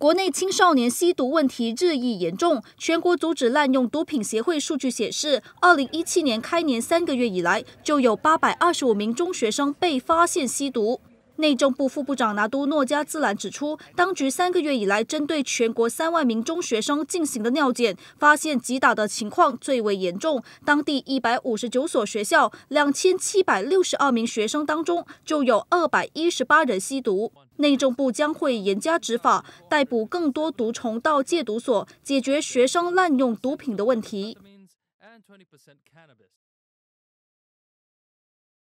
国内青少年吸毒问题日益严重。全国阻止滥用毒品协会数据显示，二零一七年开年三个月以来，就有八百二十五名中学生被发现吸毒。内政部副部长拿都诺加兹兰指出，当局三个月以来针对全国三万名中学生进行的尿检，发现击打的情况最为严重。当地一百五十九所学校两千七百六十二名学生当中，就有二百一十八人吸毒。内政部将会严加执法，逮捕更多毒虫到戒毒所，解决学生滥用毒品的问题。